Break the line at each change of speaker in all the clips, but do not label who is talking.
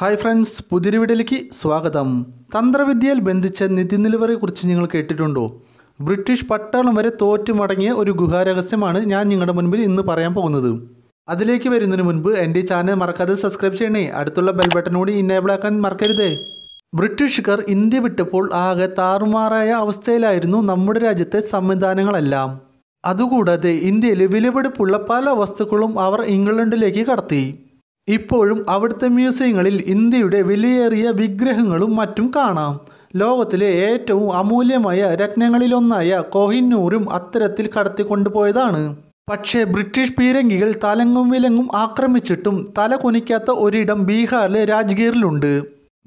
hi friends പുതിയൊരു വീഡിയോയിലേക്ക് സ്വാഗതം തന്ത്രവിദ്യയിൽ ബന്ധിച്ച നിധി കുറിച്ച് നിങ്ങൾ കേട്ടിട്ടുണ്ടോ ബ്രിട്ടീഷ് പട്ടാളം വരെ തോറ്റു മടങ്ങിയ ഒരു ഗുഹാരഹസ്യമാണ് ഞാൻ നിങ്ങളുടെ മുൻപിൽ ഇന്ന് പറയാൻ പോകുന്നത് അതിലേക്ക് വരുന്നതിന് മുൻപ് എൻ്റെ ചാനൽ മറക്കാതെ സബ്സ്ക്രൈബ് ചെയ്യണേ അടുത്തുള്ള ബെൽ ബട്ടൺ കൂടി ഇന്നേബിൾ ആക്കാൻ മറക്കരുതേ ബ്രിട്ടീഷുകാർ ഇന്ത്യ വിട്ടപ്പോൾ ആകെ താറുമാറായ അവസ്ഥയിലായിരുന്നു നമ്മുടെ രാജ്യത്തെ സംവിധാനങ്ങളെല്ലാം അതുകൂടാതെ ഇന്ത്യയിൽ വിലപിടിപ്പുള്ള പല വസ്തുക്കളും അവർ ഇംഗ്ലണ്ടിലേക്ക് കടത്തി ഇപ്പോഴും അവിടുത്തെ മ്യൂസിയങ്ങളിൽ ഇന്ത്യയുടെ വിലയേറിയ വിഗ്രഹങ്ങളും മറ്റും കാണാം ലോകത്തിലെ ഏറ്റവും അമൂല്യമായ രത്നങ്ങളിലൊന്നായ കോഹിന്നൂരും അത്തരത്തിൽ കടത്തിക്കൊണ്ടുപോയതാണ് പക്ഷേ ബ്രിട്ടീഷ് പീരങ്കികൾ തലങ്ങും വിലങ്ങും ആക്രമിച്ചിട്ടും തല കുനിക്കാത്ത ഒരിടം ബീഹാറിലെ രാജ്ഗീറിലുണ്ട്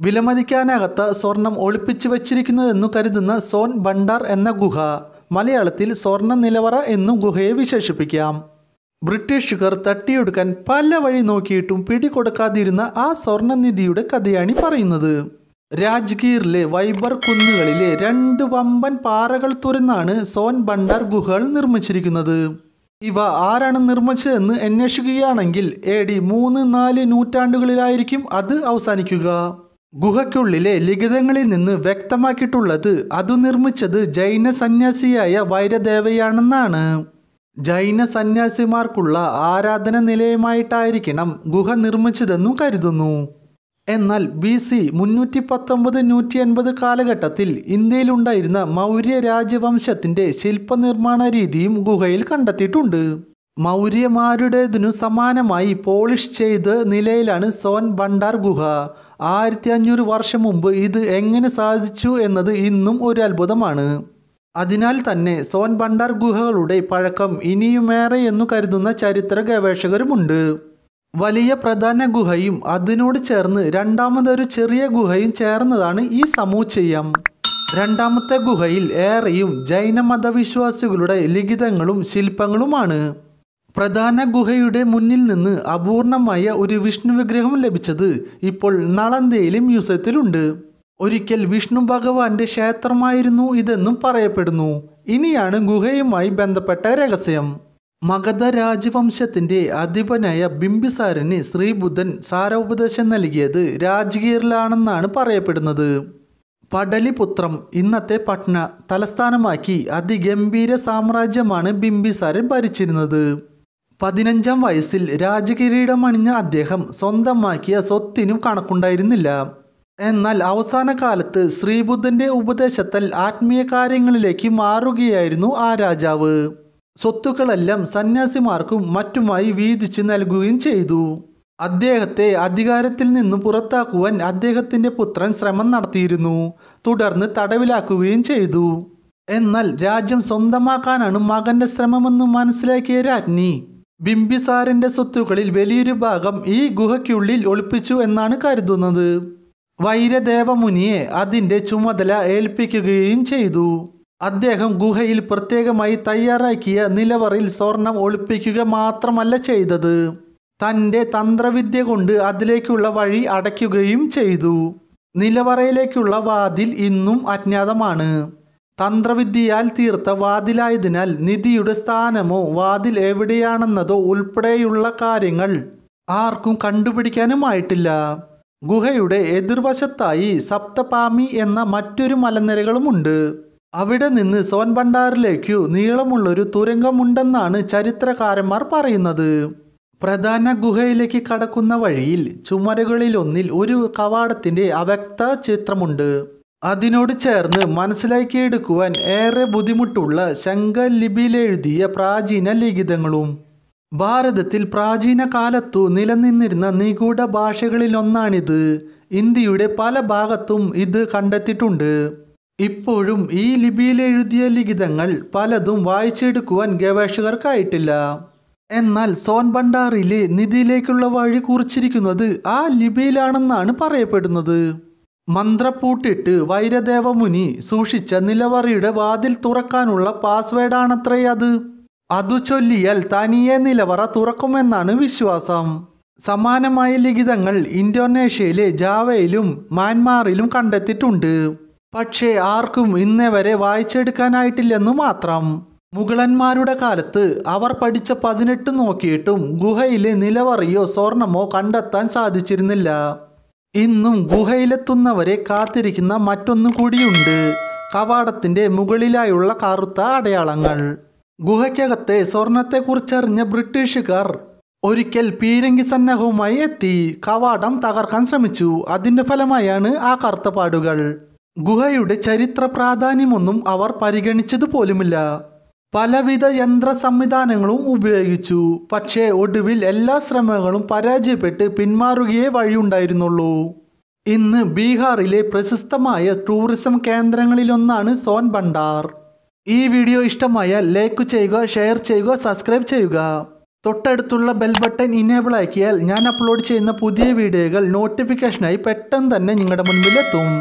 വിലമതിക്കാനാകാത്ത സ്വർണം ഒളിപ്പിച്ചു വച്ചിരിക്കുന്നതെന്നു കരുതുന്ന സോൻ ബണ്ടാർ എന്ന ഗുഹ മലയാളത്തിൽ സ്വർണ്ണ നിലവറ എന്നും ഗുഹയെ വിശേഷിപ്പിക്കാം ബ്രിട്ടീഷുകാർ തട്ടിയെടുക്കാൻ പല വഴി നോക്കിയിട്ടും പിടികൊടുക്കാതിരുന്ന ആ സ്വർണനിധിയുടെ കഥയാണ് പറയുന്നത് രാജ്ഗീറിലെ വൈബർ കുന്നുകളിലെ രണ്ട് വമ്പൻ പാറകൾ തുരന്നാണ് സോൻ ഭണ്ഡാർ ഗുഹകൾ നിർമ്മിച്ചിരിക്കുന്നത് ഇവ ആരാണ് നിർമ്മിച്ചതെന്ന് അന്വേഷിക്കുകയാണെങ്കിൽ എ ഡി മൂന്ന് നാല് നൂറ്റാണ്ടുകളിലായിരിക്കും അത് അവസാനിക്കുക ഗുഹയ്ക്കുള്ളിലെ ലിഖിതങ്ങളിൽ നിന്ന് വ്യക്തമാക്കിയിട്ടുള്ളത് അത് നിർമ്മിച്ചത് ജൈന സന്യാസിയായ വൈരദേവയാണെന്നാണ് ജൈന സന്യാസിമാർക്കുള്ള ആരാധന നിലയമായിട്ടായിരിക്കണം ഗുഹ നിർമ്മിച്ചതെന്നും കരുതുന്നു എന്നാൽ ബി സി മുന്നൂറ്റി പത്തൊമ്പത് നൂറ്റി എൺപത് കാലഘട്ടത്തിൽ ഇന്ത്യയിലുണ്ടായിരുന്ന മൗര്യ രാജവംശത്തിൻ്റെ ശില്പനിർമ്മാണ രീതിയും ഗുഹയിൽ കണ്ടെത്തിയിട്ടുണ്ട് മൗര്യമാരുടേതിനു സമാനമായി പോളിഷ് ചെയ്ത് നിലയിലാണ് സോൻ ഭണ്ഡാർ ഗുഹ ആയിരത്തി അഞ്ഞൂറ് വർഷം മുമ്പ് ഇത് എങ്ങനെ സാധിച്ചു എന്നത് ഇന്നും ഒരു അത്ഭുതമാണ് അതിനാൽ തന്നെ സോൻ ഭണ്ഡാർ ഗുഹകളുടെ പഴക്കം എന്നു കരുതുന്ന ചരിത്ര ഗവേഷകരുമുണ്ട് വലിയ പ്രധാന ഗുഹയും അതിനോട് ചേർന്ന് രണ്ടാമതൊരു ചെറിയ ഗുഹയും ചേർന്നതാണ് ഈ സമൂച്ചയം രണ്ടാമത്തെ ഗുഹയിൽ ഏറെയും ജൈന മതവിശ്വാസികളുടെ ലിഖിതങ്ങളും ശില്പങ്ങളുമാണ് പ്രധാന ഗുഹയുടെ മുന്നിൽ നിന്ന് അപൂർണമായ ഒരു വിഷ്ണു വിഗ്രഹം ലഭിച്ചത് ഇപ്പോൾ നളന്ദയിലെ മ്യൂസിയത്തിലുണ്ട് ഒരിക്കൽ വിഷ്ണു ഭഗവാന്റെ ക്ഷേത്രമായിരുന്നു ഇതെന്നും പറയപ്പെടുന്നു ഇനിയാണ് ഗുഹയുമായി ബന്ധപ്പെട്ട രഹസ്യം മഗധ രാജവംശത്തിന്റെ അധിപനായ ബിംബിസാരന് ശ്രീബുദ്ധൻ സാരോപദേശം നൽകിയത് രാജഗീറിലാണെന്നാണ് പറയപ്പെടുന്നത് പടലിപുത്രം ഇന്നത്തെ പട്ന തലസ്ഥാനമാക്കി അതിഗംഭീര സാമ്രാജ്യമാണ് ബിംബിസാരൻ ഭരിച്ചിരുന്നത് പതിനഞ്ചാം വയസ്സിൽ രാജകിരീടമണിഞ്ഞ അദ്ദേഹം സ്വന്തമാക്കിയ സ്വത്തിനും കണക്കുണ്ടായിരുന്നില്ല എന്നാൽ അവസാന കാലത്ത് ശ്രീബുദ്ധൻ്റെ ഉപദേശത്താൽ ആത്മീയ കാര്യങ്ങളിലേക്ക് മാറുകയായിരുന്നു ആ രാജാവ് സ്വത്തുക്കളെല്ലാം സന്യാസിമാർക്കും മറ്റുമായി വീതിച്ച് നൽകുകയും ചെയ്തു അദ്ദേഹത്തെ അധികാരത്തിൽ നിന്ന് പുറത്താക്കുവാൻ അദ്ദേഹത്തിൻ്റെ പുത്രൻ ശ്രമം നടത്തിയിരുന്നു തുടർന്ന് തടവിലാക്കുകയും ചെയ്തു എന്നാൽ രാജ്യം സ്വന്തമാക്കാനാണ് മകന്റെ ശ്രമമെന്ന് മനസ്സിലാക്കിയ രാജ്ഞി ബിംബിസാറിൻ്റെ സ്വത്തുക്കളിൽ വലിയൊരു ഭാഗം ഈ ഗുഹയ്ക്കുള്ളിൽ ഒളിപ്പിച്ചു എന്നാണ് കരുതുന്നത് വൈരദേവമുനിയെ അതിൻ്റെ ചുമതല ഏൽപ്പിക്കുകയും ചെയ്തു അദ്ദേഹം ഗുഹയിൽ പ്രത്യേകമായി തയ്യാറാക്കിയ നിലവറിൽ സ്വർണം ഒളിപ്പിക്കുക മാത്രമല്ല ചെയ്തത് തൻ്റെ തന്ത്രവിദ്യ കൊണ്ട് അതിലേക്കുള്ള വഴി അടയ്ക്കുകയും ചെയ്തു നിലവറയിലേക്കുള്ള വാതിൽ ഇന്നും അജ്ഞാതമാണ് തന്ത്രവിദ്യയാൽ തീർത്ത വാതിലായതിനാൽ നിധിയുടെ സ്ഥാനമോ വാതിൽ എവിടെയാണെന്നതോ ഉൾപ്പെടെയുള്ള കാര്യങ്ങൾ ആർക്കും കണ്ടുപിടിക്കാനുമായിട്ടില്ല ഗുഹയുടെ എതിർവശത്തായി സപ്തപാമി എന്ന മറ്റൊരു മലനിരകളുമുണ്ട് അവിടെ നിന്ന് സോൻബണ്ടാറിലേക്കു നീളമുള്ളൊരു തുരങ്കമുണ്ടെന്നാണ് ചരിത്രകാരന്മാർ പറയുന്നത് പ്രധാന ഗുഹയിലേക്ക് കടക്കുന്ന വഴിയിൽ ചുമരുകളിലൊന്നിൽ ഒരു കവാടത്തിൻ്റെ അവ്യക്ത ചിത്രമുണ്ട് അതിനോട് ചേർന്ന് മനസ്സിലാക്കിയെടുക്കുവാൻ ഏറെ ബുദ്ധിമുട്ടുള്ള ശങ്കലിപിയിലെഴുതിയ പ്രാചീന ലിഖിതങ്ങളും ഭാരതത്തിൽ പ്രാചീന കാലത്തു നിലനിന്നിരുന്ന നിഗൂഢ ഭാഷകളിലൊന്നാണിത് ഇന്ത്യയുടെ പല ഭാഗത്തും ഇത് കണ്ടെത്തിയിട്ടുണ്ട് ഇപ്പോഴും ഈ ലിപിയിൽ എഴുതിയ ലിഖിതങ്ങൾ പലതും വായിച്ചെടുക്കുവാൻ ഗവേഷകർക്കായിട്ടില്ല എന്നാൽ സോൻ ഭണ്ഡാറിലെ നിധിയിലേക്കുള്ള വഴി കുറിച്ചിരിക്കുന്നത് ആ ലിപിയിലാണെന്നാണ് പറയപ്പെടുന്നത് മന്ത്രപ്പൂട്ടിട്ട് വൈരദേവമുനി സൂക്ഷിച്ച നിലവറിയുടെ വാതിൽ തുറക്കാനുള്ള പാസ്വേഡാണത്രേ അത് അതു ചൊല്ലിയാൽ തനിയെ നിലവറ തുറക്കുമെന്നാണ് വിശ്വാസം സമാനമായ ലിഖിതങ്ങൾ ഇന്തോനേഷ്യയിലെ ജാവയിലും മ്യാൻമാറിലും കണ്ടെത്തിയിട്ടുണ്ട് പക്ഷേ ആർക്കും ഇന്നേവരെ വായിച്ചെടുക്കാനായിട്ടില്ലെന്നു മാത്രം മുഗളന്മാരുടെ കാലത്ത് അവർ പഠിച്ച പതിനെട്ട് നോക്കിയിട്ടും ഗുഹയിലെ നിലവറിയോ സ്വർണമോ കണ്ടെത്താൻ സാധിച്ചിരുന്നില്ല ഇന്നും ഗുഹയിലെത്തുന്നവരെ കാത്തിരിക്കുന്ന മറ്റൊന്നു കൂടിയുണ്ട് കവാടത്തിൻ്റെ മുകളിലായുള്ള കറുത്ത അടയാളങ്ങൾ ഗുഹയ്ക്കകത്തെ സ്വർണത്തെക്കുറിച്ചറിഞ്ഞ ബ്രിട്ടീഷുകാർ ഒരിക്കൽ പീരങ്കി സന്നഹവുമായി എത്തി കവാടം തകർക്കാൻ ശ്രമിച്ചു അതിൻ്റെ ഫലമായാണ് ആ കറുത്തപാടുകൾ ഗുഹയുടെ ചരിത്ര പ്രാധാന്യമൊന്നും അവർ പരിഗണിച്ചത് പോലുമില്ല പലവിധ യന്ത്ര സംവിധാനങ്ങളും ഉപയോഗിച്ചു പക്ഷേ ഒടുവിൽ എല്ലാ ശ്രമങ്ങളും പരാജയപ്പെട്ട് പിന്മാറുകയേ വഴിയുണ്ടായിരുന്നുള്ളൂ ഇന്ന് ബീഹാറിലെ പ്രശസ്തമായ ടൂറിസം കേന്ദ്രങ്ങളിലൊന്നാണ് സോൻ ഭണ്ഡാർ ഈ വീഡിയോ ഇഷ്ടമായ ലൈക്ക് ചെയ്യുക ഷെയർ ചെയ്യുക സബ്സ്ക്രൈബ് ചെയ്യുക തൊട്ടടുത്തുള്ള ബെൽ ബട്ടൺ ഇനേബിൾ ആക്കിയാൽ ഞാൻ അപ്ലോഡ് ചെയ്യുന്ന പുതിയ വീഡിയോകൾ നോട്ടിഫിക്കേഷനായി പെട്ടെന്ന് തന്നെ നിങ്ങളുടെ മുൻപിലെത്തും